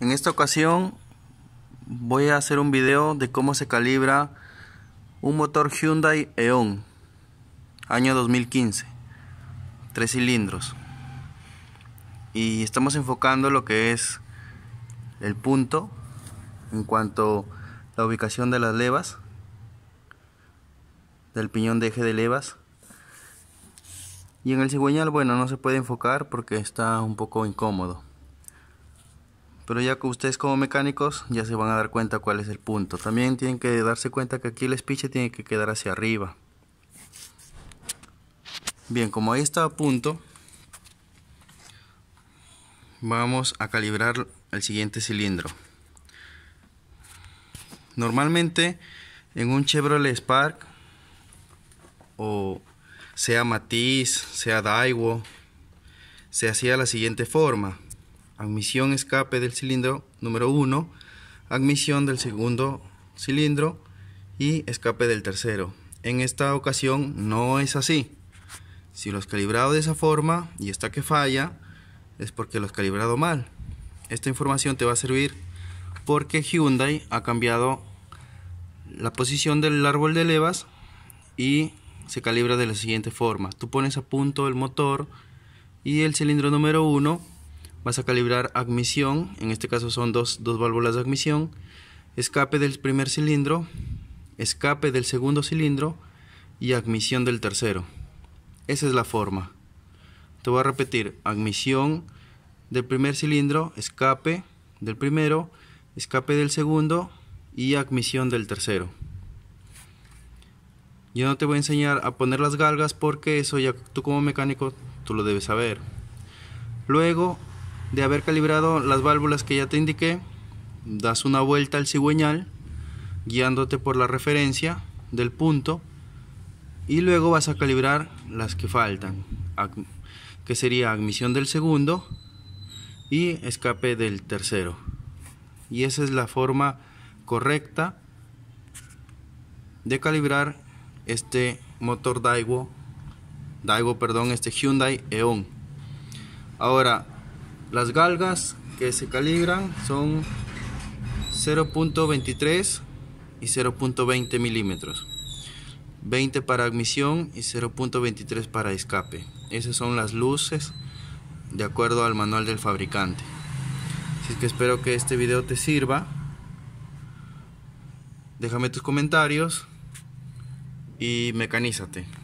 En esta ocasión voy a hacer un video de cómo se calibra un motor Hyundai Eon año 2015 tres cilindros y estamos enfocando lo que es el punto en cuanto a la ubicación de las levas del piñón de eje de levas y en el cigüeñal bueno no se puede enfocar porque está un poco incómodo pero ya que ustedes como mecánicos ya se van a dar cuenta cuál es el punto. También tienen que darse cuenta que aquí el espiche tiene que quedar hacia arriba. Bien, como ahí está a punto, vamos a calibrar el siguiente cilindro. Normalmente en un Chevrolet Spark o sea Matiz, sea Daiwo, se hacía la siguiente forma admisión escape del cilindro número 1, admisión del segundo cilindro y escape del tercero. En esta ocasión no es así. Si lo has calibrado de esa forma y está que falla, es porque lo has calibrado mal. Esta información te va a servir porque Hyundai ha cambiado la posición del árbol de levas y se calibra de la siguiente forma. Tú pones a punto el motor y el cilindro número 1 vas a calibrar admisión, en este caso son dos, dos válvulas de admisión, escape del primer cilindro, escape del segundo cilindro y admisión del tercero. Esa es la forma. Te voy a repetir, admisión del primer cilindro, escape del primero, escape del segundo y admisión del tercero. Yo no te voy a enseñar a poner las galgas porque eso ya tú como mecánico tú lo debes saber. Luego de haber calibrado las válvulas que ya te indiqué, das una vuelta al cigüeñal guiándote por la referencia del punto y luego vas a calibrar las que faltan, que sería admisión del segundo y escape del tercero. Y esa es la forma correcta de calibrar este motor Daigo, Daigo, perdón, este Hyundai Eon. Ahora, las galgas que se calibran son 0.23 y 0.20 milímetros. 20 para admisión y 0.23 para escape. Esas son las luces de acuerdo al manual del fabricante. Así que espero que este video te sirva. Déjame tus comentarios y mecanízate.